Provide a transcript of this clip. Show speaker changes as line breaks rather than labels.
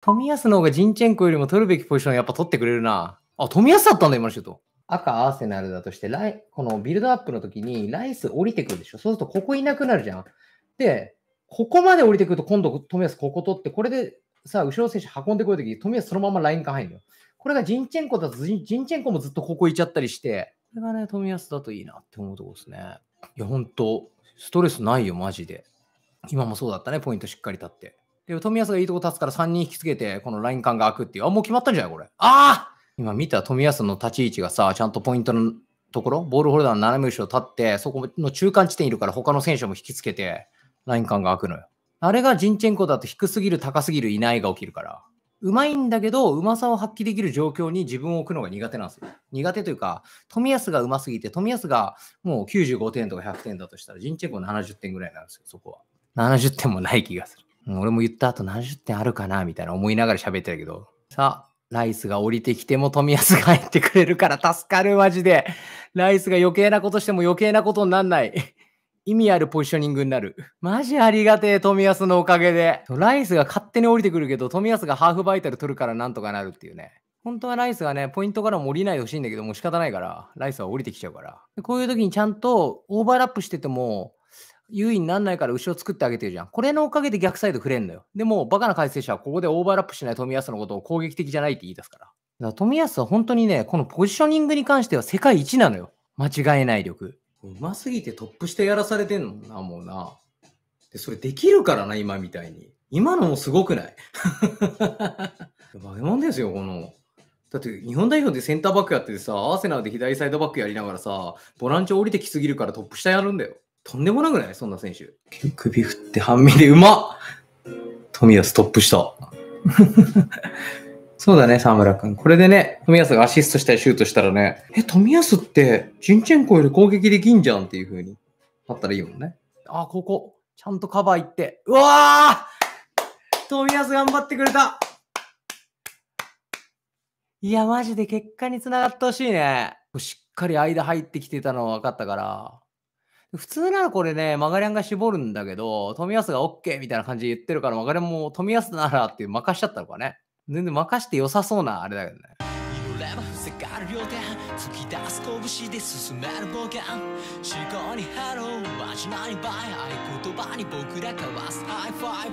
冨安の方がジンチェンコよりも取るべきポジションやっぱ取ってくれるな。あ、冨安だったんだ、今のシュート。赤アーセナルだとして、ライこのビルドアップの時にライス降りてくるでしょ。そうするとここいなくなるじゃん。で、ここまで降りてくると今度冨安ここ取って、これでさ、後ろ選手運んでくるとき、冨安そのままライン下入るのよ。これがジンチェンコだとジン、チェンコもずっとここいちゃったりして、これがね、冨安だといいなって思うとこですね。いや、ほんと、ストレスないよ、マジで。今もそうだったね、ポイントしっかり立って。で、冨安がいいとこ立つから3人引きつけて、このライン間が開くっていう。あ、もう決まったんじゃないこれ。ああ今見た冨安の立ち位置がさ、ちゃんとポイントのところ、ボールホルダーの斜め後ろ立って、そこの中間地点いるから他の選手も引きつけて、ライン間が開くのよ。あれがジンチェンコだと低すぎる、高すぎる、いないが起きるから。うまいんだけど、うまさを発揮できる状況に自分を置くのが苦手なんですよ。苦手というか、冨安がうますぎて、冨安がもう95点とか100点だとしたら、ジンチェンコ70点ぐらいなんですよ、そこは。70点もない気がする。俺も言った後何十点あるかなみたいな思いながら喋ってたけど、さあ、ライスが降りてきても富安が入ってくれるから助かる、マジで。ライスが余計なことしても余計なことになんない。意味あるポジショニングになる。マジありがてえ、富安のおかげで。ライスが勝手に降りてくるけど、富安がハーフバイタル取るからなんとかなるっていうね。本当はライスがね、ポイントからも降りないでほしいんだけど、もう仕方ないから、ライスは降りてきちゃうから。こういう時にちゃんとオーバーラップしてても、優位にならないから後ろ作ってあげてるじゃん。これのおかげで逆サイド触れんのよ。でも、バカな解説者はここでオーバーラップしない冨安のことを攻撃的じゃないって言い出すから。だから富安は本当にね、このポジショニングに関しては世界一なのよ。間違えない力。うますぎてトップしてやらされてんのな、もうな。で、それできるからな、今みたいに。今のもすごくない バケモンですよ、この。だって日本代表でセンターバックやっててさ、アーセナルで左サイドバックやりながらさ、ボランチ降りてきすぎるからトップ下やるんだよ。とんでもなくないそんな選手。首振って半身でうまっ富安トップした。そうだね、沢村君。これでね、富安がアシストしたりシュートしたらね、え、富安って、ジンチェンコより攻撃できんじゃんっていう風になったらいいもんね。あ、ここ、ちゃんとカバー行って。うわー富安頑張ってくれたいや、マジで結果につながってほしいね。しっかり間入ってきてたのは分かったから、普通ならこれね、マガリゃンが絞るんだけど、富安が OK みたいな感じで言ってるから、マガリャンも富安ならって任しちゃったのかね。全然任して良さそうなあれだけどね。ハローな合言葉に僕ら交わすハイファイ